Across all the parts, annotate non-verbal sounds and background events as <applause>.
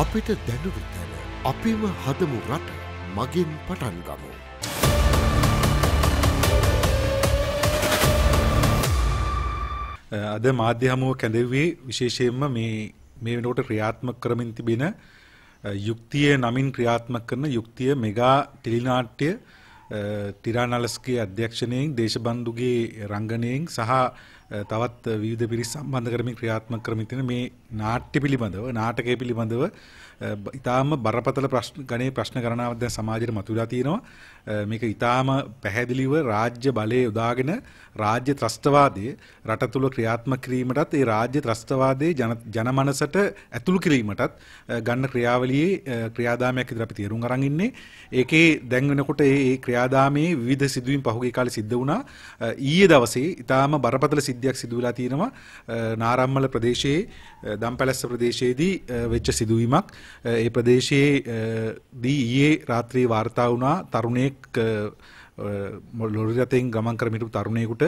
අපිට දැනුරු තැන අපිම හදමු රට මගින් පටන්ගමු. අද මාධ්‍ය හමුව කැඳෙවේ විශේෂයෙන්ම මේ මේ වෙනකොට ක්‍රියාත්මක කරමින් තිබෙන යුක්තිය නමින් ක්‍රියාත්මක කරන යුක්තිය මෙගා ටෙලිනාට්‍ය තිරානලස්ගේ අධ්‍යක්ෂණයෙන් දේශබන්දුගේ රංගනයෙන් සහ තවත් විවිධ පිරිස් සම්බන්ධ කරමින් ක්‍රියාත්මක කරමින් තියෙන මේ නාට්‍ය පිළිබඳව නාටකය පිළිබඳව ඉතාම බරපතල ප්‍රශ්න ගණේ ප්‍රශ්න ගණනාවක් දැන් සමාජයට මතුවලා තියෙනවා මේක ඉතාම පැහැදිලිව රාජ්‍ය බලය යොදාගෙන රාජ්‍ය ත්‍රස්තවාදය රට තුල ක්‍රියාත්මක කිරීමටත් ඒ රාජ්‍ය ත්‍රස්තවාදයේ ජනමනසට ඇතුළු කිරීමටත් ගන්න ක්‍රියාවලියේ ක්‍රියාදාමයක් විදිහට අපි තේරුම් අරන් ඉන්නේ ඒකේ දැන් වෙනකොට ඒ ක්‍රියාදාමයේ විවිධ සිදුවීම් පහුගිය කාලේ සිද්ධ වුණා ඊයේ දවසේ ඉතාම බරපතල සිද්ධියක් සිදු වෙලා තියෙනවා නාරම්මල ප්‍රදේශයේ දම්පැලැස්ස ප්‍රදේශයේදී වෙච්ච සිදුවීමක් ඒ ප්‍රදේශයේ දී ඊයේ රාත්‍රී වාර්තා වුණා තරුණයෙක් ලොරි රථයෙන් ගමන් කරමින් හිටපු තරුණයෙකුට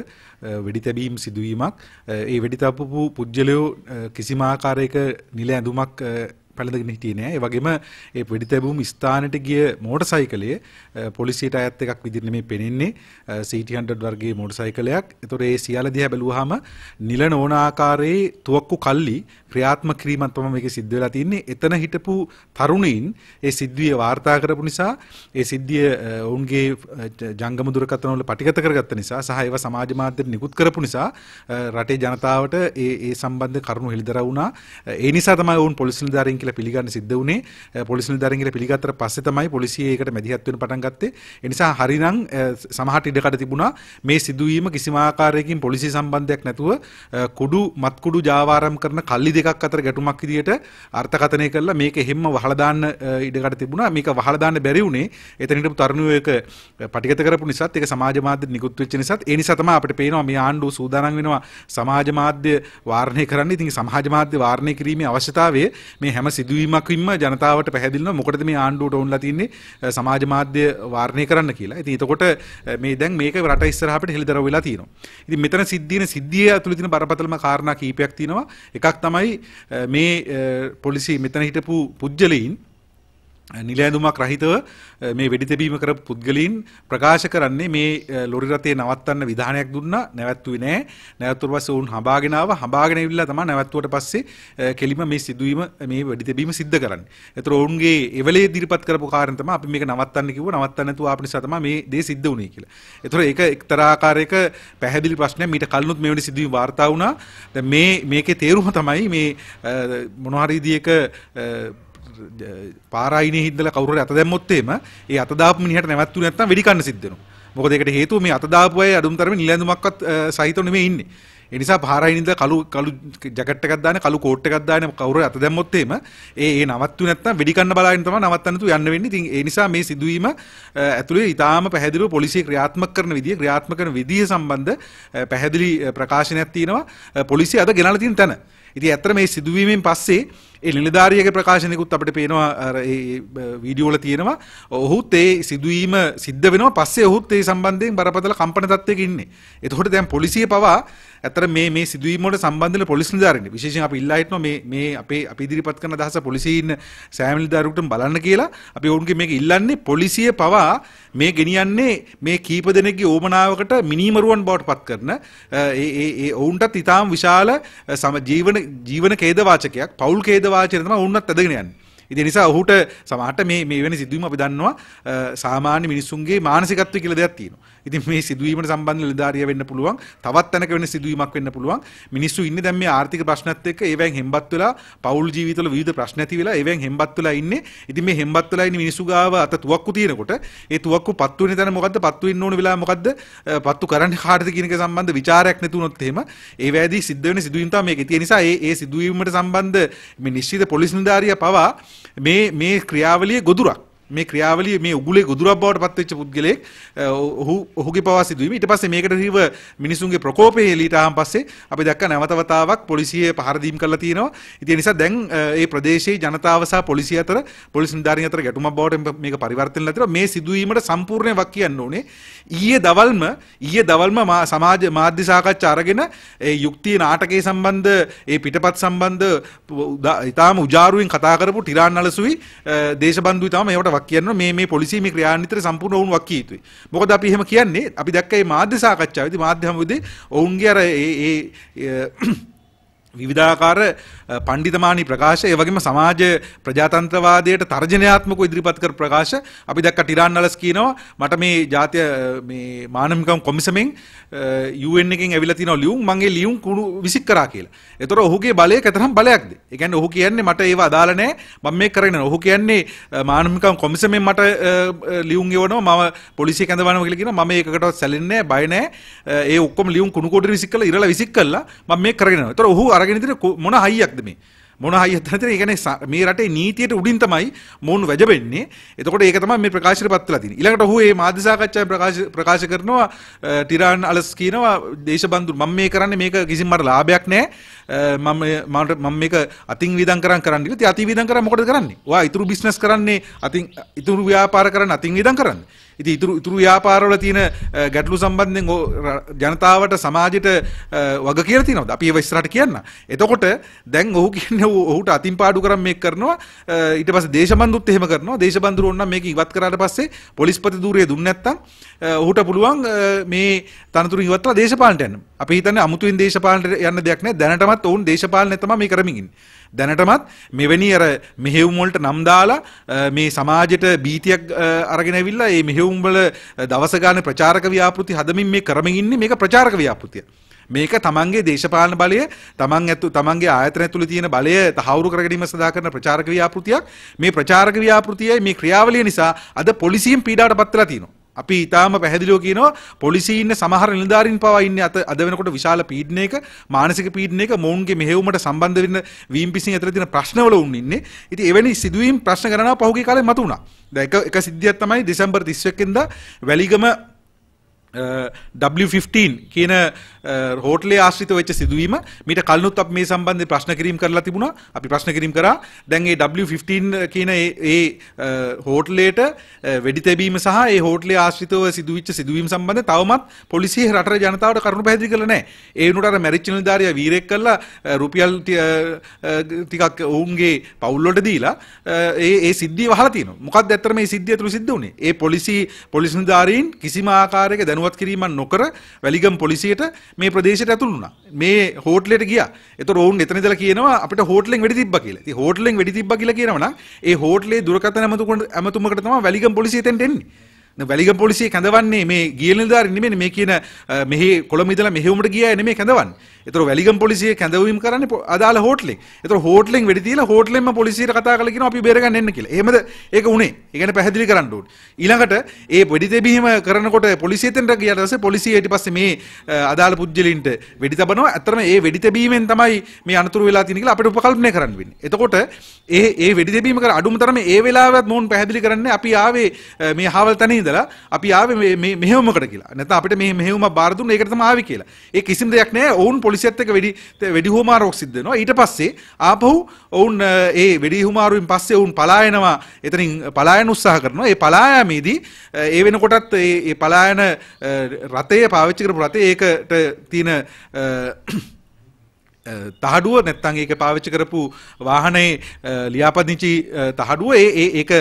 වෙඩි තැබීම් සිදුවීමක් ඒ වෙඩි තපපු පුජ්‍යලයෝ කිසිම ආකාරයක නිල ඇඳුමක් පැළඳගෙන හිටියේ නෑ. ඒ වගේම ඒ වෙඩි තැබුම් ස්ථානෙට ගිය මෝටර් සයිකලයේ පොලිසියට අයත් එකක් විදිහට මේ පෙනෙන්නේ CT100 වර්ගයේ මෝටර් සයිකලයක්. ඒතොර ඒ සියල්ල දිහා බැලුවාම නිල නොවන ආකාරයේ තුවක්කු කල්ලි ක්‍රියාත්මක කිරීමක් තමයි මේකේ සිද්ධ වෙලා තින්නේ. එතන හිටපු තරුණයින් ඒ සිද්ධිය වාර්තා කරපු නිසා ඒ සිද්ධිය ඔවුන්ගේ ජංගම දුරකථනවල පටිගත කරගත්ත නිසා සහ ඒවා සමාජ මාධ්‍යට නිකුත් කරපු නිසා රටේ ජනතාවට ඒ ඒ සම්බන්ධ කරුණු හෙළිදරව් වුණා. ඒ නිසා තමයි ඔවුන් පොලිස් නිලධාරීන් කියලා පිළිගන්න සිද්ධ වුණේ පොලිස් නිලධාරීන් කියලා පිළිගත්තට පස්සේ තමයි පොලිසිය ඒකට මැදිහත් වෙන්න පටන් ගත්තේ. ඒ නිසා හරිනම් සමහරට ඉඩකඩ තිබුණා මේ සිදුවීම කිසිම ආකාරයකින් පොලිසි සම්බන්ධයක් නැතුව කුඩු මත්කුඩු ජාවාරම් කරන කල්ලි දෙකක් අතර ගැටුමක් විදියට අර්ථකථනය කරලා මේක හැමම වහලා දාන්න ඉඩකඩ තිබුණා. මේක වහලා දාන්න බැරි වුණේ එතන හිටපු තරුණයෝ ඒක පටිගත කරපු නිසාත් ඒක සමාජ මාධ්‍ය නිකුත් වෙච්ච නිසාත් ඒ නිසා තමයි අපිට පේනවා මේ ආණ්ඩුව සූදානම් වෙනවා සමාජ මාධ්‍ය වාරණය කරන්න. ඉතින් සමාජ මාධ්‍ය වාරණය කිරීමේ අවශ්‍යතාවය මේ හැම සිදුවීමකින්ම ජනතාවට පැහැදිලිව මොකටද මේ ආණ්ඩුවට ඕන්ලා තින්නේ සමාජ මාධ්‍ය වාරණය කරන්න කියලා. ඉතින් එතකොට මේ දැන් මේක රට ඉස්සරහට හෙළිදරව් වෙලා තියෙනවා. ඉතින් මෙතන සිද්ධියන සිද්ධිය ඇතුළේ තියෙන බරපතලම කාරණා කීපයක් තියෙනවා. එකක් තමයි මේ පොලිසි මෙතන හිටපු පුජ්‍යලයින් නිලෑඳුමක් රහිතව මේ වෙඩි තැබීම කර පුද්ගලීන් ප්‍රකාශ කරන්නේ මේ ලොරි රථයේ නවත්තන්න විධානයක් දුන්නා නැවැත්තුවේ නෑ නැවැත්තුවට පස්සේ ඔවුන් හඹාගෙන ආවා හඹාගෙන ඉවිල්ලා තමයි නැවැත්තුවට පස්සේ කෙලිම මේ සිදුවීම මේ වෙඩි තැබීම සිද්ධ කරන්නේ. ඒතර ඔවුන්ගේ එවලේ ඉදිරිපත් කරපු කාරණේ තමයි අපි මේක නවත්තන්න කිව්වා නවත්තන්න නැතුව ආපු නිසා තමයි මේ දේ සිද්ධ වුනේ කියලා. ඒතර ඒක එක්තරා ආකාරයක පැහැදිලි ප්‍රශ්නයක් මීට කලිනුත් මේ වෙනි සිදුවීම් වාර්තා වුණා. දැන් මේ මේකේ තේරුම තමයි මේ මොනවා හරි විදියක පාරයින හිදල කවර අත දැම්මොත්තේම ඒ අතදාප මිනිහට නැවත්තු නැත්නම් වෙඩි කන්න සිද්ධ වෙනවා. මොකද ඒකට හේතුව මේ අතදාපුවයි අඳුම්තරම නිලැඳුමක්වත් සහිතව නෙමෙයි ඉන්නේ. ඒ නිසා පාරයිනින්ද කළු කළු ජැකට් එකක් දාන කළු කෝට් එකක් දාන කවුරු අත දැම්මොත් එහෙම ඒ ඒ නවත්තු නැත්නම් වෙඩි කන්න බලාගෙන තමයි නවත්තන්න තු යන්න වෙන්නේ. ඉතින් ඒ නිසා මේ සිදුවීම ඇතුලේ ඊටාම පැහැදිලිව පොලිසිය ක්‍රියාත්මක කරන විදිය ක්‍රියාත්මක කරන විදිය සම්බන්ධ පැහැදිලි ප්‍රකාශනයක් තියෙනවා. පොලිසිය අද ගෙනල්ලා තියෙන තැන. ඉතින් ඇත්තට මේ සිදුවීමෙන් පස්සේ නිලධාරියක ප්‍රකාශනයකුත් අපට පේනවා වීඩියෝල තියෙනවා ඔහුත් ඒ සිදුවීම සිද්ධ වෙන පස්සේ ඔහුත් ඒ සම්බන්ධයෙන් බරපතල කම්පන තත්වයක ඉන්නේ. එතකොට දැන් පොලිසිය පවා ඇතර මේ මේ සිදුවීමට සම්බන්ධල පොලිස් නිලධාරීන් විශේෂයෙන් අපි ඉල්ලා හිටනවා මේ මේ අපේ අපි ඉදිරිපත් කරන අදහස පොලිසියේ ඉන්න සෑම නිලධාරියෙකුටම බලන්න කියලා අපි ඔවුන්ගේ මේක ඉල්ලන්නේ පොලිසිය පවා මේ ගෙනියන්නේ මේ කීප දෙනෙක්ගේ ඕමනාවකට මිනීමරුවන් බවට පත් කරන ඒ ඒ ඔවුන්ටත් ඉතාම විශාල ජීවන ජීවන ඛේදවාචකයක් පෞල් ඛේදවාචකයක් වාචන තමයි උන්නත් ඇදගෙන යන්නේ. ඉති නිසා ඔහුට සමහට මේ මෙවැනි සිදුවීම අපි දන්නවා සාමාන්‍ය මිනිස්සුන්ගේ මානසිකත්වය කියලා දෙයක් තියෙනවා. ඉතින් මේ සිදුවීමට සම්බන්ධ නිලධාරිය වෙන්න පුළුවන්. තවත් තැනක වෙන සිදුවීමක් වෙන්න පුළුවන්. මිනිස්සු ඉන්නේ දැන් මේ ආර්ථික ප්‍රශ්නත් එක්ක ඒවෙන් හෙම්බත් වෙලා පෞල් ජීවිතවල විවිධ ප්‍රශ්න ඇති වෙලා ඒවෙන් හෙම්බත් වෙලා ඉන්නේ. ඉතින් මේ හෙම්බත් වෙලා ඉන්න මිනිස්සු ගාව අත තුවක්කු තියෙනකොට ඒ තුවක්කු පත්තු වෙන තැන මොකද්ද පත්තු වෙන්න ඕන වෙලාව මොකද්ද පත්තු කරන්න කාටද කියන එක සම්බන්ධ ਵਿਚාරයක් නැති වුණොත් එහෙම ඒ වැදී සිද්ධ වෙන සිදුවීම් තමයි මේක. ඒ නිසා ඒ ඒ සිදුවීමට සම්බන්ධ මේ නිශ්චිත පොලිස් නිලධාරියා පවා මේ මේ ක්‍රියාවලිය ගොදුරක් මේ ක්‍රියාවලිය මේ උගුලේ ගොදුරක් බවට පත්වෙච්ච පුද්ගලයෙක් ඔහු ඔහුගේ පවා සිදුවීම ඊට පස්සේ මේකට හිව මිනිසුන්ගේ ප්‍රකෝපය එලීට ආන් පස්සේ අපි දැක්ක නැවතවතාවක් පොලිසිය පහර දීම් කරලා තියෙනවා ඉතින් ඒ නිසා දැන් ඒ ප්‍රදේශයේ ජනතාව සහ පොලිසිය අතර පොලිස් නිලධාරීන් අතර ගැටුමක් බවට මේක පරිවර්තනය වෙලා තියෙනවා මේ සිදුවීමට සම්පූර්ණයෙන් වක් කියන්න ඕනේ ඊයේ දවල්ම ඊයේ දවල්ම සමාජ මාධ්‍ය සාකච්ඡා අරගෙන ඒ යුක්තිය නාටකයේ සම්බන්ධ ඒ පිටපත් සම්බන්ධ ඉතාම උජාරුවෙන් කතා කරපු ටිරාන් අලසුයි දේශබන්දුයි තමයි මේවට වරක් කියනවා මේ මේ පොලිසිය මේ ක්‍රියාන්විතර සම්පූර්ණ වුණු වක් කීතුයි. මොකද අපි එහෙම කියන්නේ අපි දැක්ක මේ මාධ්‍ය සාකච්ඡාවේදී මාධ්‍ය හමුවේදී ඔවුන්ගේ අර ඒ ඒ විවිධාකාර පණ්ඩිතමානී ප්‍රකාශ ඒ වගේම සමාජ ප්‍රජාතන්ත්‍රවාදයට තර්ජනයාත්මක ඉදිරිපත් කර ප්‍රකාශ අපි දැක්ක ටිරාන් නලස් කියනවා මට මේ ජාතිය මේ මානමිකම් කොමිසමෙන් UN එකෙන් ඇවිල්ලා තිනවා ලියුම් මගේ ලියුම් කුණු විසික් කරා කියලා. ඒතර ඔහුගේ බලය කතරම් බලයක්ද? ඒ කියන්නේ ඔහු කියන්නේ මට ඒව අදාළ නැහැ මම මේක කරගෙන ඔහු කියන්නේ මානමිකම් කොමිසමෙන් මට ලියුම් ගෙවනවා මම පොලිසිය කැඳවනවා කියලා කියනවා මම ඒකකටවත් සැලෙන්නේ නැහැ බය නැහැ. ඒ ඔක්කොම ලියුම් කුණු කොටරි විසික් කරලා ඉරලා විසික් කරලා මම මේක කරගෙන යනවා. ඒතර ඔහු අර අරගෙනදිර මොන හයියක්ද මේ මොන හයියක්ද ඒ කියන්නේ මේ රටේ නීතියට උඩින් තමයි මොවුන් වැජබෙන්නේ එතකොට ඒක තමයි මේ ප්‍රකාශයට පත් වෙලා තියෙන්නේ ඊළඟට ඔහු මේ මාධ්‍ය සාකච්ඡාවේ ප්‍රකාශ ප්‍රකාශ කරනවා ටිරාන් අලස් කියනවා දේශබන්දු මම මේ කරන්නේ මේක කිසිම මට ලාභයක් නැහැ මම මට මම මේක අතින් විදං කරන් කරන්න කියලා. ඉතින් අතින් විදං කරන් මොකටද කරන්නේ? ඔයා ඉතුරු බිස්නස් කරන්නේ අතින් ඉතුරු ව්‍යාපාර කරන්න අතින් විදං කරන්නේ. ඉතින් ඉතුරු ඉතුරු ව්‍යාපාරවල තියෙන ගැටලු සම්බන්ධයෙන් ජනතාවට සමාජයට වග කියලා තියෙනවද? අපි ඒව ඉස්සරහට කියන්න. එතකොට දැන් ඔහු කියන්නේ ඔහුට අතින් පාඩු කරන් මේක කරනවා. ඊට පස්සේ දේශබන්දුත් එහෙම කරනවා. දේශබන්දුර ඕන්න මේක ඉවත් කරාට පස්සේ පොලිස්පති ධූරය දුන්නේ නැත්නම් ඔහුට පුළුවන් මේ තනතුරු ඉවත් කරලා දේශපාලනට යන්න. අපි හිතන්නේ අමුතුවෙන් දේශපාලනට යන්න දෙයක් නෑ දැනටමත් ඔවුන් දේශපාලනය තමයි මේ කරමින් ඉන්නේ. දැනටමත් මෙවැනි අර මෙහෙයුම් වලට නම් දාලා මේ සමාජයට බීතියක් අරගෙන ඇවිල්ලා මේ මෙහෙයුම් වල දවස ගන්න ප්‍රචාරක ව්‍යාපෘති හදමින් මේ කරමින් ඉන්නේ මේක ප්‍රචාරක ව්‍යාපෘතිය. මේක තමන්ගේ දේශපාලන බලය තමන් ඇතු තමන්ගේ ආයතන ඇතුළේ තියෙන බලය තහවුරු කර ගැනීම සඳහා කරන ප්‍රචාරක ව්‍යාපෘතියක් මේ ප්‍රචාරක ව්‍යාපෘතියයි මේ ක්‍රියාවලිය නිසා අද පොලිසියෙන් පීඩාවටපත් වෙලා තියෙනවා අපි ඉතාම පැහැදිලිව කියනවා පොලිසිය ඉන්න සමහර නිලධාරීන් පවා ඉන්නේ අත අද වෙනකොට විශාල පීඩනයක මානසික පීඩනයක මොවුන්ගේ මෙහෙයුමට සම්බන්ධ වෙන වීම් පිසින් ඇතුළේ තියෙන ප්‍රශ්නවල උන් ඉන්නේ. ඉතින් එවැනි සිදුවීම් ප්‍රශ්න ගණනාව පහුගිය කාලේ මතුණා. දැන් එක එක සිද්ධියක් තමයි දෙසැම්බර් 31 වෙනිදා වැලිගම Uh, W15 කියන හෝටලේ ආශ්‍රිත වෙච්ච සිදුවීම මීට කලනුත් අප මේ සම්බන්ධ ප්‍රශ්න කිරීම් කරලා තිබුණා අපි ප්‍රශ්න කිරීම් කරා දැන් ඒ W15 කියන ඒ හෝටලේට වෙඩි තැබීම සහ ඒ හෝටලේ ආශ්‍රිතව සිදුවිච්ච සිදුවීම් සම්බන්ධ තවමත් පොලිසිය රටට ජනතාවට කරුණු පැහැදිලි කළේ නැහැ. ඒ වුණාට අර මැරිච්ච නිලධාරියා වීරයෙක් කරලා රුපියල් ටිකක් ඔවුන්ගේ පවුල් වලට දීලා ඒ ඒ සිද්ධිය වහලා තියෙනවා. මොකක්ද ඇත්තට මේ සිද්ධිය තුළ සිද්ධ වුනේ? ඒ පොලිසි පොලිස් නිලධාරීන් කිසිම ආකාරයක දැනුවත් කිරීමක් නොකර වැලිගම් පොලිසියට මේ ප්‍රදේශයට ඇතුළු වුණා. මේ හෝටලෙට ගියා. ඒතර ඔවුන් එතන ඉඳලා කියනවා අපිට හෝටලෙන් වෙඩි තිබ්බා කියලා. ඉතින් හෝටලෙන් වෙඩි තිබ්බා කියලා කියනවා නම් ඒ හෝටලේ දුරකථන ඇමතුමකට තමයි වැලිගම් පොලිසිය එතෙන්ට එන්නේ. වැලිගම් පොලිසිය කැඳවන්නේ මේ ගියලනිදාරින් නෙමෙයි මේ කියන මෙහි කොළඹ ඉඳලා මෙහෙවුමට ගියා නෙමෙයි කැඳවන්නේ. එතර වැලිගම් පොලිසිය කැඳවීම කරන්න අදාල හෝටලෙ එත හෝටලෙන් වැඩි තියලා හෝටලෙම පොලිසියට කතා කළ කියනවා අපි බේරගන්න එන්න කියලා. එහෙමද ඒක උනේ. ඒකන පැහැදිලි කරන්න ඕනේ. ඊළඟට ඒ වෙඩි තැබීම කරනකොට පොලිසිය එතනට ගියාට පස්සේ පොලිසිය ඊට පස්සේ මේ අදාළ පුද්ගලින්ට වෙඩි තබනවා. ඇත්තටම ඒ වෙඩි තැබීමෙන් තමයි මේ අනතුරු වෙලා තියෙන කියලා අපිට උපකල්පනය කරන්න වෙන්නේ. එතකොට ඒ ඒ වෙඩි තැබීම කර අඩුම තරමේ ඒ වෙලාවත් මොවුන් පැහැදිලි කරන්නේ අපි ආවේ මේ හාවල් තැන ඉඳලා අපි ආවේ මේ මෙහෙවමකට කියලා. නැත්නම් අපිට මේ මෙහෙවම බාර දුන්න ඒකට තමයි ආවේ කියලා. ඒ කිසිම දෙයක් නෑ. ඔවුන් පොලිසියත් එක්ක වැඩි වැඩි හුවමාරුවක් සිද්ධ වෙනවා. ඊට පස්සේ ආපහු ඔවුන් ඒ වැඩි හුවමාරුවෙන් පස්සේ ඔවුන් පලා යනවා. එතනින් පලා යන උත්සාහ කරනවා. ඒ පලා යාමේදී ඒ වෙනකොටත් ඒ පලා යන රතේ පාවිච්චි කරපු රතේ ඒකට තියෙන තහඩුව නැත්තං ඒක පාවිච්චි කරපු වාහනේ ලියාපදිංචි තහඩුව ඒ ඒක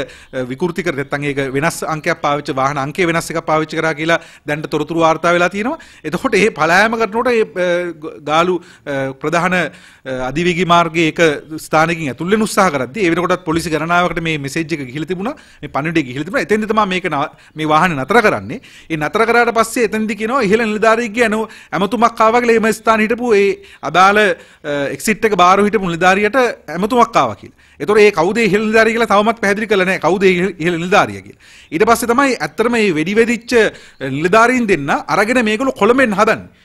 විකෘති කර නැත්තං ඒක වෙනස් අංකයක් පාවිච්චි වාහන අංකය වෙනස් එකක් පාවිච්චි කරා කියලා දැන් තොරතුරු වාර්තා වෙලා තියෙනවා. එතකොට ඒ පලායම කරනකොට ඒ ගාලු ප්‍රධාන අධිවේගී මාර්ගයේ ඒක ස්ථානකින් ඇතුල් වෙන උත්සාහ කරද්දී ඒ වෙනකොටත් පොලිසි ගණනාවකට මේ මෙසේජ් එක ගිහිලා තිබුණා. මේ පණිවිඩය ගිහිලා තිබුණා. එතෙන්දී තමයි මේක මේ වාහනේ නතර කරන්නේ. ඒ නතර කරාට පස්සේ එතෙන්දී කියනවා ඉහළ නිලධාරියෙක්ගේ ඇමතුමක් ආවා කියලා මේ ස්ථාන හිටපු ඒ අදාළ එක්සිට් uh, එක බාර හිටපු නිලධාරියට ඇමතුමක් ආවා කියලා. ඒතකොට ඒ කවුද ඉහළ නිලධාරිය කියලා තවමත් පැහැදිලි කළා නැහැ. කවුද ඉහළ නිලධාරිය කියලා. ඊට පස්සේ තමයි ඇත්තටම මේ වෙඩි වෙදිච්ච නිලධාරීන් දෙන්න අරගෙන මේගොල්ලෝ කොළඹෙන් හදන්නේ.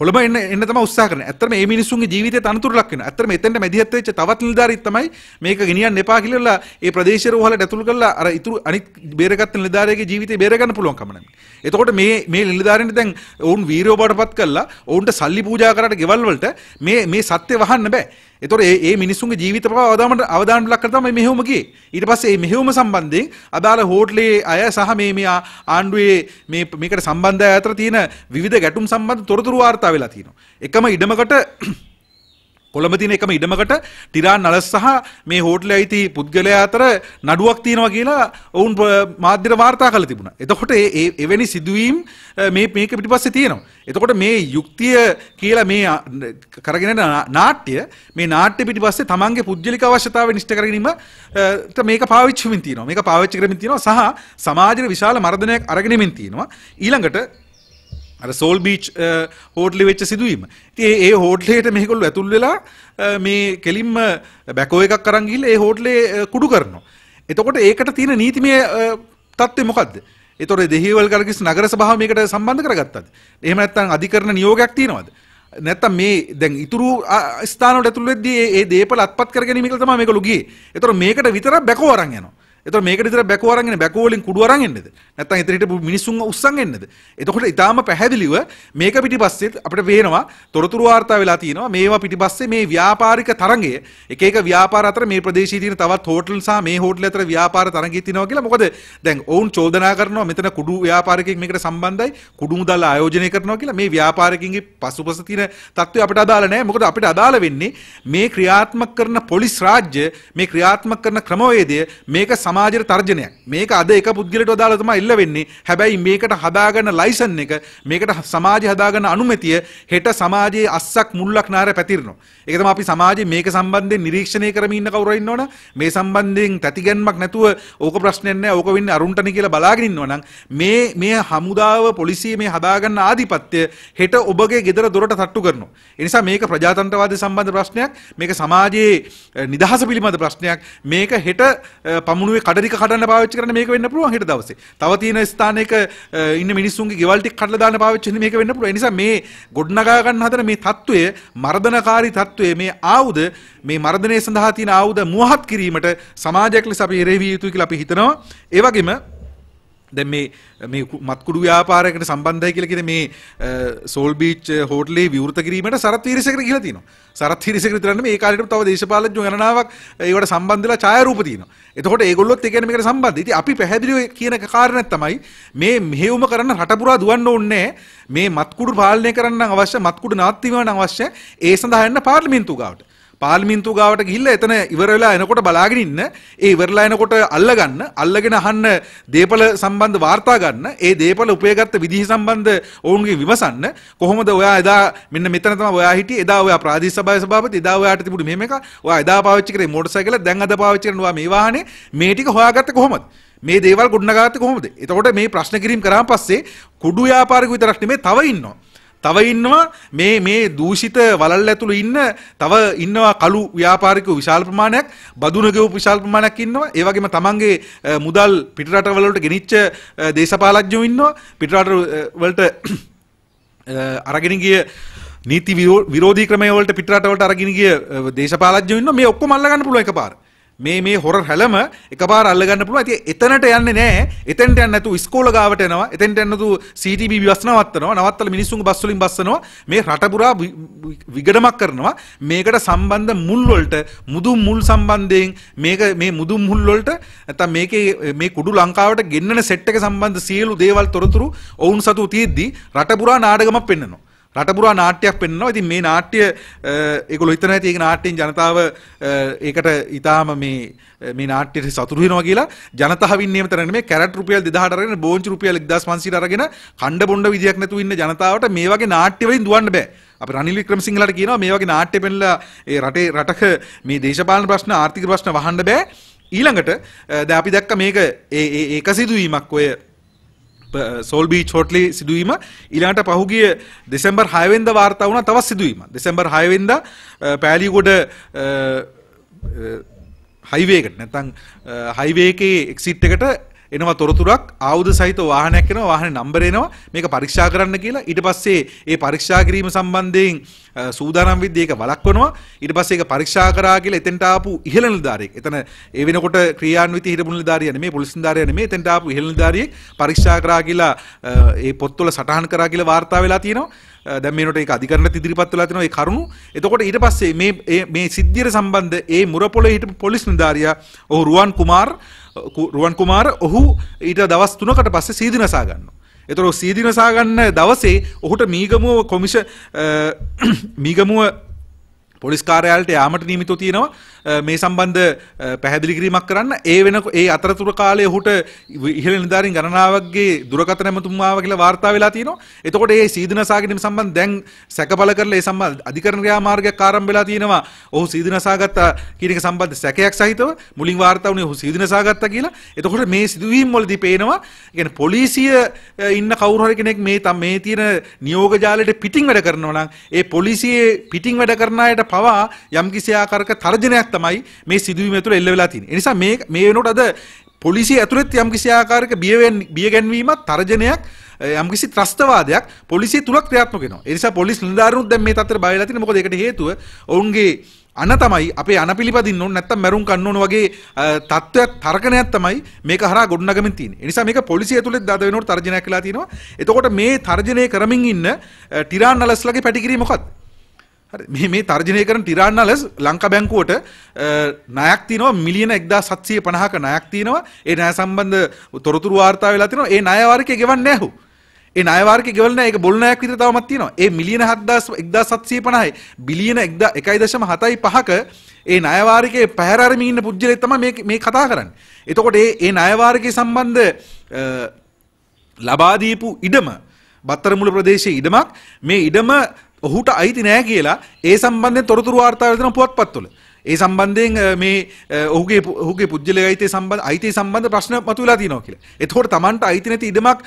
කොළඹ එන්න එන්න තමයි උත්සාහ කරන්නේ. ඇත්තටම මේ මිනිස්සුන්ගේ ජීවිතේ තනතුරු ලක් වෙනවා. ඇත්තටම එතෙන්ට මැදිහත් වෙච්ච තවත් නිලධාරීන් තමයි මේක ගෙනියන්න එපා කියලා ඒ ප්‍රදේශ රෝහලට ඇතුළු කරලා අර ඉතුරු අනිත් බේරගත්ත නිලධාරියගේ ජීවිතේ බේරගන්න පුළුවන් කම නැහැ. එතකොට මේ මේ නිලධාරීන්ට දැන් ඔවුන් වීරයෝ බවටපත් කරලා ඔවුන්ට සල්ලි පූජා කරාට ගෙවල් වලට මේ මේ සත්‍ය වහන්න බෑ. එතොට ඒ මිනිස්සුන්ගේ ජීවිත පව අවදාමට අවදාන ලක් කරතම මෙහෙවමගේ ඊට පස්සේ මෙහෙවම සම්බන්ධයෙන් අදාළ හෝටලේ අය සහ මේ මේ ආණ්ඩුවේ මේ මේකට සම්බන්ධය අතර තියෙන විවිධ ගැටුම් සම්බන්ධ තොරතුරු වාර්තා වෙලා තියෙනවා එකම ඉඩමකට කොළඹතින එකම ඉඩමකට ටිරාන් අලස් සහ මේ හෝටල අයිති පුද්ගලය අතර නඩුවක් තියෙනවා කියලා ඔවුන් මාධ්‍යර වාර්තා කල තිබුණ. එතකොට එවැනි සිදුවීම් මේ මේක පිටිපස්සේ තියෙනවා. එතකොට මේ යුක්තිය කියලා මේ කරගෙන නාට්‍ය මේ නාට්‍ය පිටිපස්සේ තමන්ගේ පුද්ගලික අවශ්‍යතාවය නිෂ්ඨ කරගැනීම මේක පාවිච්චි වෙමින් තියෙනවා. මේක පාවිච්චි කරමින් තියෙනවා සහ සමාජයේ විශාල මර්ධනයක් අරගෙනමින් තියෙනවා. ඊළඟට අර සෝල් බීච් හෝටලි වෙච්ච සිදුවීම. ඉතින් ඒ හෝටලයට මේගොල්ලෝ ඇතුල් වෙලා මේ කෙලින්ම බැකෝ එකක් අරන් ගිහිල්ලා ඒ හෝටලේ කුඩු කරනවා. එතකොට ඒකට තියෙන නීතිමය තත්ත්වය මොකද්ද? ඒතොර දෙහිවල් කරගිස් නගර සභාව මේකට සම්බන්ධ කරගත්තද? එහෙම නැත්නම් අධිකරණ නියෝගයක් තියෙනවද? නැත්තම් මේ දැන් ඉතුරු ස්ථානවලට ඇතුල් වෙද්දී මේ දේපල අත්පත් කරගැනීම කියලා තමයි මේගොල්ලෝ ගියේ. ඒතොර මේකට විතරක් බැකෝ අරන් යනවා. එතකොට මේකට විතර බැකෝ අරන් එන්නේ බැකෝ වලින් කුඩු අරන් එන්නේද? නැත්නම් ඉතින් හිටපු මිනිස්සුන් උස්සන් එන්නේද? එතකොට ඊටාම පැහැදිලිව මේක පිටිපස්සෙත් අපිට පේනවා තොරතුරු වාර්තා වෙලා තියෙනවා මේවා පිටිපස්සේ මේ ව්‍යාපාරික තරඟය එක එක ව්‍යාපාර අතර මේ ප්‍රදේශයේ තියෙන තවත් හෝටල් සහ මේ හෝටල් අතර ව්‍යාපාර තරඟය තියෙනවා කියලා. මොකද දැන් ඔවුන් චෝදනා කරනවා මෙතන කුඩු ව්‍යාපාරිකයෙක් මේකට සම්බන්ධයි කුඩු මුදල් ආයෝජනය කරනවා කියලා. මේ ව්‍යාපාරිකයින්ගේ පසුපස තියෙන තත්ත්වය අපිට අදාළ නැහැ. මොකද අපිට අදාළ වෙන්නේ මේ ක්‍රියාත්මක කරන පොලිස් රාජ්‍ය මේ ක්‍රියාත්මක කරන ක්‍රමවේදය මේක සම සමාජයට තර්ජනයක්. මේක අද එක පුද්ගලයට අදාළ තමයි ඉල්ල වෙන්නේ. හැබැයි මේකට හදාගන්න ලයිසන් එක, මේකට සමාජය හදාගන්න අනුමැතිය හෙට සමාජයේ අස්සක් මුල්ලක් නාර පැතිරෙනවා. ඒක තමයි අපි සමාජයේ මේක සම්බන්ධයෙන් නිරීක්ෂණය කරමින් ඉන්න කවුරු ඉන්නවනම් මේ සම්බන්ධයෙන් තැතිගැන්මක් නැතුව ඕක ප්‍රශ්නයක් නැහැ. ඕක වෙන්නේ අරුන්ටනේ කියලා බලාගෙන ඉන්නවනම් මේ මේ හමුදාව පොලිසිය මේ හදාගන්න ආධිපත්‍ය හෙට ඔබගේ ගෙදර දොරට තට්ටු කරනවා. ඒ නිසා මේක ප්‍රජාතන්ත්‍රවාදය සම්බන්ධ ප්‍රශ්නයක්. මේක සමාජයේ නිදහස පිළිබඳ ප්‍රශ්නයක්. මේක හෙට පමුණුවේ ඔය කඩරික කඩන්න පාවිච්චි කරන්න මේක වෙන්න පුළුවන් හෙට දවසේ. තව තියෙන ස්ථානයක ඉන්න මිනිස්සුන්ගේ ගෙවල් ටික කඩලා දාන්න පාවිච්චි වෙන මේක වෙන්න පුළුවන්. ඒ නිසා මේ ගොඩනගා ගන්න හදන මේ தত্ত্বය මර්ධනකාරී தত্ত্বය මේ ආයුධ මේ මර්ධනයේ සඳහා තියෙන ආයුධ මුවහත් කිරීමට සමාජයක් ලෙස අපි එරෙහිවිය යුතුයි කියලා අපි හිතනවා. ඒ වගේම දැ මේ මත්කුඩු ව්‍යාපාරකට සම්බන්ධය කියලකෙන මේ සෝල්බීච් හෝටලේ විවෘත කිරීමට සරත් විරිසකර කියලා තින සරත් විරිසක තරන්න මේ කාලට තව දේශපාල ගණනාවක් ඒවට සම්බන්ධලා ඡායරූපතින එතකොට ඒගොල්ලොත් එකනමකට සම්බන්ධ ඉති අපි පැහැදිලිව කියන කාරණත් තමයි මේ මෙහෙවුම කරන්න රටපුරා දුවන්න ඕන්නේ මේ මත්කුඩු පාලනය කරන්න අවශ්‍ය මත්කුඩු නාත්තිවන අවශ්‍ය ඒ සඳහන්න පාර්ලිමින්තු ගාවට පාර්ලිමේන්තු ගාවට ගිහිල්ලා එතන ඉවර වෙලා එනකොට බලාගෙන ඉන්න. ඒ ඉවරලා එනකොට අල්ලගන්න, අල්ලගෙන අහන්න දේපල සම්බන්ධ වාර්තා ගන්න, ඒ දේපල උපයගත්ත විදිහ සම්බන්ධ ඔවුන්ගෙන් විමසන්න. කොහොමද ඔයා එදා මෙන්න මෙතන තමයි ඔයා හිටියේ. එදා ඔයා ප්‍රාදේශීය සභාවේ සභාපති, එදා ඔයාට තිබුණේ මෙහෙම එක. ඔයා එදා පාවිච්චි කරේ මෝටර් සයිකල, දැන් අද පාවිච්චි කරනවා මේ වාහනේ. මේ ටික හොයාගත්තේ කොහොමද? මේ දේවල් ගොඩනගාත්තේ කොහොමද? එතකොට මේ ප්‍රශ්න කිරීම කරාන් පස්සේ කුඩු ව්‍යාපාරික විතරක් නෙමෙයි තව ඉන්නවා. තව ඉන්නවා මේ මේ දූෂිත වලල් ඇතුළු ඉන්න තව ඉන්නවා කළු ව්‍යාපාරිකයෝ විශාල ප්‍රමාණයක් බදුන ගෙවපු විශාල ප්‍රමාණයක් ඉන්නවා ඒ වගේම තමන්ගේ මුදල් පිටරට වලට ගෙනිච්ච දේශපාලඥයෝ ඉන්නවා පිටරට වලට අරගෙන ගිය නීති විරෝධී ක්‍රමය වලට පිටරට වලට අරගෙන ගිය දේශපාලඥයෝ ඉන්නවා මේ ඔක්කොම අල්ල ගන්න පුළුවන් එකපාරට මේ මේ හොර හැලම එකපාර අල්ලගන්න පුළුවන්. ඉතින් එතනට යන්නේ නැහැ. එතෙන්ට යන්නේ නැතුව ඉස්කෝල ගාවට එනවා. එතෙන්ට යන්නේ නැතුව CTB බස් නවත්තනවා. නවත්තලා මිනිස්සුන්ගේ බස් වලින් බස්සනවා. මේ රට පුරා විගඩමක් කරනවා. මේකට සම්බන්ධ මුල් වලට මුදුන් මුල් සම්බන්ධයෙන් මේක මේ මුදුන් මුල් වලට නැත්තම් මේකේ මේ කුඩු ලංකාවට ගෙන්නන සෙට් එක සම්බන්ධ සියලු දේවල් තොරතුරු ඔවුන් සතු තියෙද්දි රට පුරා නාඩගමක් පෙන්නනවා. රටපුරා නාට්‍යයක් පෙන්නවා ඉතින් මේ නාට්‍ය ඒගොල්ලෝ හිතන ඇති ඒක නාට්‍යෙන් ජනතාව ඒකට ඊටාම මේ මේ නාට්‍යයට සතුරු වෙනවා කියලා ජනතාවින් නියම තරන්නේ මේ කැරට් රුපියල් 2000ට අරගෙන බෝංචි රුපියල් 1500ට අරගෙන කණ්ඩ බොණ්ඩ විදියක් නැතුව ඉන්න ජනතාවට මේ වගේ නාට්‍ය වලින් දුවන්න බෑ අප රනිල් වික්‍රමසිංහලට කියනවා මේ වගේ නාට්‍ය පෙන්ලා ඒ රටේ රටක මේ දේශපාලන ප්‍රශ්න ආර්ථික ප්‍රශ්න වහන්න බෑ ඊළඟට දැන් අපි දැක්ක මේක ඒ ඒක සිදුවීමක් ඔය සෝල්බී චෝට්ලි සිදුවීම ඉලාට පහුගිය දෙසැම්බර් හයවෙන්ද වාර්තා වුණ තවත් සිදුවීම දෙසැම්බර් හයවෙන්ද පෑලිගොඩ හයිවේකට නැතං හයිවේකේ එක්සිට් එකට එනවා තොරතුරක් ආයුධ සහිත වාහනයක් එනවා වාහනේ නම්බර එනවා මේක පරීක්ෂා කරන්න කියලා ඊට පස්සේ ඒ පරීක්ෂා කිරීම සම්බන්ධයෙන් සූදානම් විද්දී ඒක වළක්වනවා ඊට පස්සේ ඒක පරීක්ෂා කරා කියලා එතෙන්ට ආපු ඉහළ නිලධාරියෙක් එතන ඒ වෙනකොට ක්‍රියාන්විත හිටපු නිලධාරියා නෙමෙයි පොලිස් නිලධාරියා නෙමෙයි එතෙන්ට ආපු ඉහළ නිලධාරියෙක් පරීක්ෂා කරා කියලා ඒ පොත්වල සටහන් කරා කියලා වාර්තා වෙලා තියෙනවා දැන් මේනට ඒක අධිකරණත් ඉදිරිපත් වෙලා තියෙනවා ඒ කරුණු එතකොට ඊට පස්සේ මේ මේ සිද්ධියට සම්බන්ධ ඒ මුරපොළේ හිටපු පොලිස් නිලධාරියා ඔහු රුවන් කුමාර් රුවන් කුමාර ඔහු ඊට දවස් තුනකට පස්සේ සීදිනසා ගන්නවා. එතකොට සීදිනසා ගන්න දවසේ ඔහුට මීගමුව කොමිෂ මීගමුව පොලිස්කාරයාලට යාමට නීමිත තියෙනවා මේ සම්බන්ධ පැහැදිලි කිරීමක් කරන්න ඒ වෙන ඒ අතරතුර කාලයේ ඔහුට ඉහළ නිලධාරීන් ගණනාවක්ගේ දුරකථන ඇමතුමාව කියලා වාර්තා වෙලා තියෙනවා. එතකොට මේ සීදන සාගනීම සම්බන්ධ දැන් සැකබල කරලා ඒ සම්බන්ධ අධිකරණ ක්‍රියාමාර්ගයක් ආරම්භ වෙලා තියෙනවා. ඔහු සීදන සාගත්තා කියන එක සම්බන්ධ සැකයක් සහිතව මුලින් වාර්තා වුණේ ඔහු සීදන සාගත්තා කියලා. එතකොට මේ සිදුවීම් වලදී පේනවා يعني පොලිසිය ඉන්න කවුරු හරි කෙනෙක් මේ මේ තියෙන නියෝග ජාලයට පිටින් වැඩ කරනවා නම් ඒ පොලිසියේ පිටින් වැඩ කරන අයට රටවල් පවා යම්කිසි ආකාරක තර්ජනයක් තමයි මේ සිදුවීම තුළ එල්ල වෙලා තියෙන්නේ. ඒ නිසා මේ මේ වෙනකොට අද පොලිසිය ඇතුළත් යම්කිසි ආකාරයක බිය ගැන්වීමක් තරජනයක් යම්කිසි ත්‍රස්තවාදයක් පොලිසිය තුල ක්‍රියාත්මක වෙනවා. ඒ නිසා පොලිස් නිලධාරීනුත් දැන් මේ තත්ත්වයට බය වෙලා තියෙන්නේ. මොකද ඒකට හේතුව ඔවුන්ගේ අන තමයි අපේ අන පිළිපදින්න ඕන නැත්තම් මැරුම් කන්න ඕන වගේ තත්ත්වයක් තර්කණයක් තමයි මේක හරහා ගොඩනගමින් තියෙන්නේ. ඒ නිසා මේක පොලිසිය ඇතුළේ දාද වෙනකොට තර්ජනයක් වෙලා තියෙනවා. එතකොට මේ තර්ජනය කරමින් ඉන්න ටිරාන් නලස්ලගේ පැටිකිරි මොකක්ද? හරි මේ තර්ජනය කරන ටිරාන්නලස් ලංකා බැංකුවට ණයක් තියෙනවා මිලියන 1750ක ණයක් තියෙනවා ඒ ණය සම්බන්ධ තොරතුරු වාර්තා වෙලා තිනවා ඒ ණය වර්ගය ගෙවන්නේ නැහු ඒ ණය වර්ගය ගෙවන්නේ නැහැ ඒක බොල් ණයක් විතර තවමත් තියෙනවා ඒ මිලියන 1750යි බිලියන 1.75ක ඒ ණය වර්ගයේ පැහැර අරමින් ඉන්න පුජ්‍යලේ තමයි මේ මේ කතා කරන්නේ එතකොට ඒ ඒ ණය වර්ගය සම්බන්ධ ලබා දීපු ඉඩම බත්තරමුල ප්‍රදේශයේ ඉඩමක් මේ ඉඩම ඔහුට අයිති නෑ කියලා ඒ සම්බන්ධයෙන් තොරතුරු වාර්තා වෙන පුවත්පත්වල ඒ සම්බන්ධයෙන් මේ ඔහුගේ ඔහුගේ පුජ්‍යලයේ අයිති සම්බන්ධ අයිති සම්බන්ධ ප්‍රශ්න මතුවලා තියෙනවා කියලා. එතකොට Tamanට අයිති නැති ඉඩමක්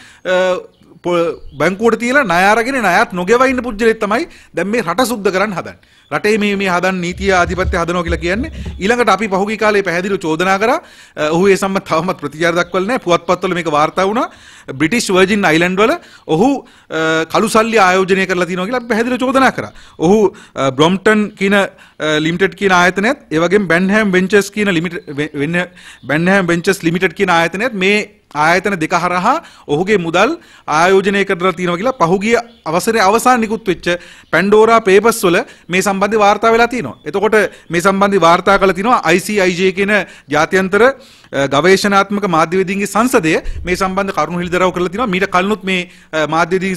බැංකුවට තියලා ණය අරගෙන ණයත් නොගෙවා ඉන්න පුජ්‍යලෙක් තමයි දැන් මේ රට සුද්ධ කරන්න හදන්නේ. රටේ මේ මේ හදන නීතිය ආධිපත්‍ය හදනවා කියලා කියන්නේ ඊළඟට අපි පහුගිය කාලේ පැහැදිලිව චෝදනා කරා. ඔහු ඒ සම්බන්ධව තවමත් ප්‍රතිචාර දක්වලා නැහැ. පුවත්පත්වල මේක වාර්තා වුණා. බ්‍රිටිෂ් වර්ජින් අයිලන්ඩ් වල ඔහු කළු සල්ලි ආයෝජනය කරලා තියෙනවා කියලා අපි පැහැදිලිව චෝදනා කරා. ඔහු බ්‍රොම්ප්ටන් කියන ලිමිටඩ් කියන ආයතනයත් ඒ වගේම බැන්හෑම් වෙන්චර්ස් කියන ලිමිටඩ් බැන්හෑම් වෙන්චර්ස් ලිමිටඩ් කියන ආයතනයත් මේ ආයතන දෙක හරහා ඔහුගේ මුදල් ආයෝජනය කරලා තියෙනවා කියලා පහුගිය අවසරයේ අවසාන නිකුත් වෙච්ච පැන්ඩෝරා පේපර්ස් වල මේ සම්බන්ධව වාර්තා වෙලා තිනවා. එතකොට මේ සම්බන්ධව වාර්තා කළ තිනවා ICIJ කියන ජාත්‍යන්තර ගවේෂණාත්මක මාධ්‍යවේදීන්ගේ සංසදය මේ සම්බන්ධ කරුණු හෙළිදරව් කරලා තිනවා. මීට කලිනුත් මේ මාධ්‍යවේදී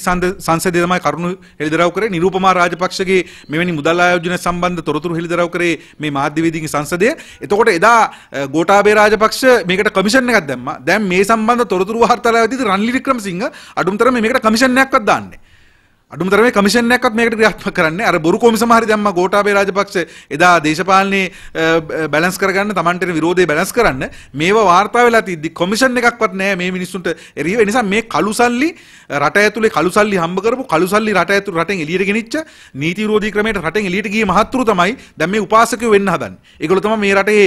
සංසදය තමයි කරුණු හෙළිදරව් කරේ. නිරූපමා රාජපක්ෂගේ මෙවැනි මුදල් ආයෝජන සම්බන්ධ තොරතුරු හෙළිදරව් කරේ මේ මාධ්‍යවේදීන්ගේ සංසදය. එතකොට එදා ගෝඨාභය රාජපක්ෂ මේකට කමිෂන් එකක් දැම්මා. දැන් මේ සම්බන්ධ සම්බන්ධ තොරතුරු වාර්තා ලැබෙද්දී රන්ලි වික්‍රමසිංහ අඩුම්තරම මේකට කමිෂන් එකක්වත් දාන්නේ අඩුමතරම කමිෂණයක්ත් මේකට ක්‍රියාත්මක කරන්නේ අර බොරු කොමිසම හරි දැම්ම ගෝඨාභය රාජපක්ෂ එදා දේශපාලනේ බැලන්ස් කරගන්න Tamanට විරෝධය බැලන්ස් කරන්න මේවා වාර්තා වෙලා තිද්දි කොමිෂන් එකක්වත් නැහැ මේ මිනිස්සුන්ට එරෙහිව ඒ නිසා මේ කළු සල්ලි රට ඇතුලේ කළු සල්ලි හම්බ කරපු කළු සල්ලි රට ඇතුලේ රටෙන් එළියට ගෙනිච්ච නීති විරෝධී ක්‍රමයට රටෙන් එළියට ගිය මහත්තුරු තමයි දැන් මේ උපාසකයෝ වෙන්න හදන්නේ. ඒගොල්ලෝ තමයි මේ රටේ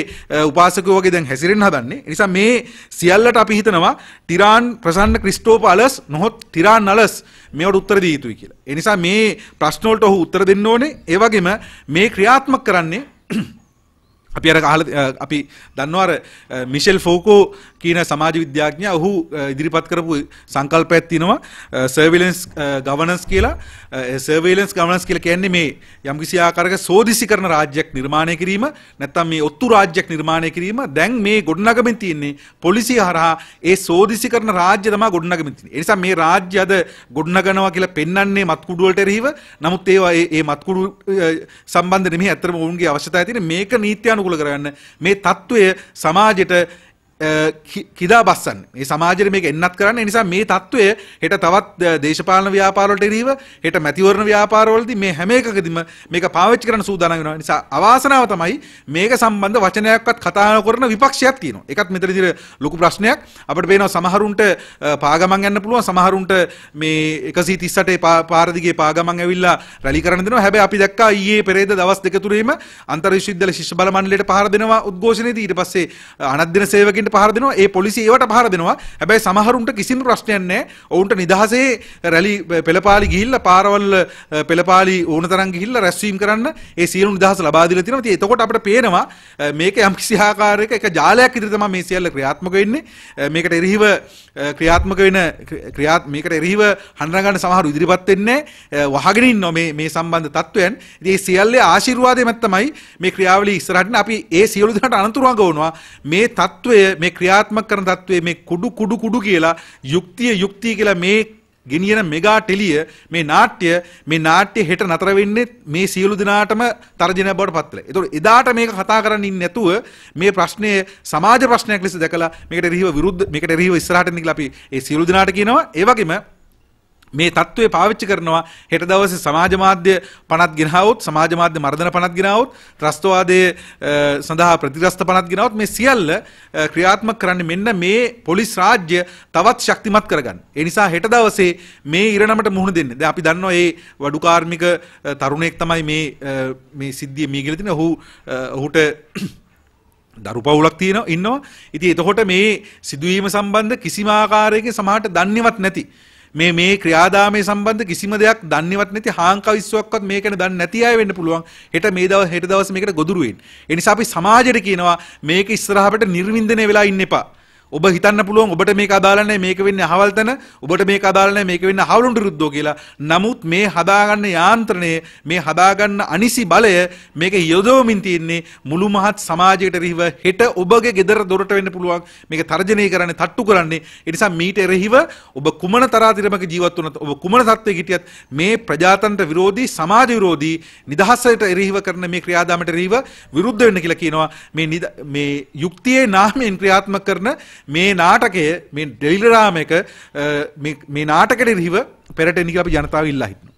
උපාසකයෝ වගේ දැන් හැසිරෙන්න හදන්නේ. ඒ නිසා මේ සියල්ලට අපි හිතනවා ටිරාන් ප්‍රසන්න ක්‍රිස්ටෝප අලස් නොහොත් ටිරාන් අලස් මේවට උත්තර දී යුතුයි කියලා. ඒ නිසා මේ ප්‍රශ්න වලට ඔහු උත්තර දෙන්න ඕනේ. ඒ වගේම මේ ක්‍රියාත්මක කරන්නේ අපි අර අහල අපි දන්නවර මිෂෙල් ෆෝකෝ කියන සමාජ විද්‍යාඥය ඔහු ඉදිරිපත් කරපු සංකල්පයක් තියෙනවා සර්විලන්ස් ගවනන්ස් කියලා සර්විලන්ස් ගවනන්ස් කියලා කියන්නේ මේ යම්කිසි ආකාරයක සෝදිසි කරන රාජ්‍යයක් නිර්මාණය කිරීම නැත්නම් මේ ඔත්තු රාජ්‍යයක් නිර්මාණය කිරීම දැන් මේ ගොඩනගමින් තියෙන්නේ පොලිසිය හරහා ඒ සෝදිසි කරන රාජ්‍ය තමයි ගොඩනගමින් තියෙන්නේ. ඒ නිසා මේ රාජ්‍ය අද ගොඩනගනවා කියලා පෙන්වන්නේ මත්කුඩු වලට එරෙහිව. නමුත් ඒවා ඒ මත්කුඩු සම්බන්ධ නෙමෙයි. ඇත්තටම ඔවුන්ගේ අවශ්‍යතාවය තියෙන්නේ මේක නීත්‍ය අනුකූල කරගන්න මේ తত্ত্বය සමාජයට කිදා බස්සන්න ඒ සමාජයට මේක එන්නත් කරන්න නිසා මේ තත්ත්වය හෙට තවත් දේශපාලන ව්‍යාපාරවලට එරීව හෙට මැතිවරණ ව්‍යාපාරවලදී මේ හැම එකකදීම මේක පාවිච්චි කරන්න සූදානම් වෙනවා නිසා අවාසනාව තමයි මේක සම්බන්ධ වචනයක්වත් කතා කරන විපක්ෂයක් තියෙනවා ඒකත් මෙතනදී ලොකු ප්‍රශ්නයක් අපිට පේනවා සමහරුන්ට පාගමන් යන්න පුළුවන් සමහරුන්ට මේ 138 පාර දිගේ පාගමන් ඇවිල්ලා රැලි කරන්න දෙනවා හැබැයි අපි දැක්කා ඊයේ පෙරේද දවස් දෙක තුනේම අන්තර්විශ්වවිද්‍යාල ශිෂ්‍ය බල මණ්ඩලයට පහර දෙනවා උද්ඝෝෂණයේදී ඊට පස්සේ අනත් දින සේවකින් පාර්ලිමේන්ට පහර දෙනවා ඒ පොලිසිය ඒවට පහර දෙනවා හැබැයි සමහරුන්ට කිසිම ප්‍රශ්නයක් නැහැ ඔවුන්ට නිදහසේ රැලි පෙළපාලි ගිහිල්ලා පාරවල් පෙළපාලි ඕන තරම් ගිහිල්ලා රැස්වීම කරන්න ඒ සියලු නිදහස ලබා දීලා තියෙනවා ඉතින් එතකොට අපිට පේනවා මේක යම් කිසි ආකාරයක එක ජාලයක් ඉදිරිය තමයි මේ සියල්ල ක්‍රියාත්මක වෙන්නේ මේකට එරෙහිව ක්‍රියාත්මක වෙන ක්‍රියාත් මේකට එරෙහිව හඳුනාගන්න සමහරු ඉදිරිපත් වෙන්නේ වහගෙන ඉන්නවා මේ මේ සම්බන්ධ තත්වයන් ඉතින් මේ සියල්ලේ ආශිර්වාදයම තමයි මේ ක්‍රියාවලිය ඉස්සරහින් අපි ඒ සියලු දෙනාට අනතුරු අඟවනවා මේ తত্ত্বය මේ ක්‍රියාත්මක කරන தત્ත්වයේ මේ කුඩු කුඩු කුඩු කියලා යුක්තිය යුක්තිය කියලා මේ ගෙනියන මෙගා ටෙලිය මේ නාට්‍ය මේ නාට්‍ය හෙට නතර වෙන්නේ මේ සියලු දෙනාටම තර්ජනය බවට පත් වෙලා. ඒතකොට එදාට මේක කතා කරන්න ඉන්නේ නැතුව මේ ප්‍රශ්නය සමාජ ප්‍රශ්නයක් ලෙස දැකලා මේකට රිහිව විරුද්ධ මේකට රිහිව ඉස්සරහට එන්න කියලා අපි ඒ සියලු දෙනාට කියනවා. ඒ වගේම මේ தત્ත්වය පාවිච්චි කරනවා හෙට දවසේ සමාජ මාධ්‍ය පනත් ගිනහවොත් සමාජ මාධ්‍ය මර්ධන පනත් ගිනහවොත් ත්‍රස්තවාදයේ සඳහා ප්‍රතිරස්ත පනත් ගිනහවොත් මේ සියල්ල ක්‍රියාත්මක කරන්න මෙන්න මේ පොලිස් රාජ්‍ය තවත් ශක්තිමත් කරගන්න. ඒ නිසා හෙට දවසේ මේ ඉරණමට මුහුණ දෙන්න. දැන් අපි දන්නවා මේ වඩු කාර්මික තරුණයෙක් තමයි මේ මේ සිද්ධිය මේ කියලා තියෙන. ඔහු ඔහුට <coughs> දරු පවුලක් තියෙන ඉන්නවා ඉතින් එතකොට මේ සිදුවීම සම්බන්ධ කිසිම ආකාරයකින් සමහරට දන්නේවත් නැති මේ මේ ක්‍රියාදාමය සම්බන්ධ කිසිම දෙයක් දන්නේවත් නැති හාංකා විශ්වක්වත් මේ ගැන දන්නේ නැති අය වෙන්න පුළුවන්. හෙට මේ දවස් හෙට දවස් මේකට ගොදුරු වෙන්න. ඒ නිසා අපි සමාජයට කියනවා මේක ඉස්සරහට නිර්වින්දනය වෙලා ඉන්න එපා. ඔබ හිතන්න පුළුවන් ඔබට මේක අදාළ නැහැ මේක වෙන්නේ අහවල් තැන ඔබට මේක අදාළ නැහැ මේක වෙන්නේ අහවලුන් විරුද්ධෝ කියලා. නමුත් මේ හදාගන්න යාන්ත්‍රණය මේ හදාගන්න අනිසි බලය මේක යොදවමින් තියෙන්නේ මුළු මහත් සමාජයකට රිහිව හෙට ඔබගේ ගෙදර දොරට වෙන්න පුළුවන් මේක තර්ජනය කරන්නේ තට්ටු කරන්නේ. ඒ නිසා මීට එරෙහිව ඔබ කුමන තරාතිරමක ජීවත් වුණත් ඔබ කුමන තත්ත්වයක හිටියත් මේ ප්‍රජාතන්ත්‍ර විරෝධී සමාජ විරෝධී නිදහසට එරෙහිව කරන මේ ක්‍රියාදාමයට එරෙහිව විරුද්ධ වෙන්න කියලා කියනවා. මේ මේ යුක්තියේ නාමයෙන් ක්‍රියාත්මක කරන මේ නාටකය මේ ඩෙලිරාම එක මේ නාටකට රිව පෙරට නික අපි ජනතාව ඉල්ලා හිටන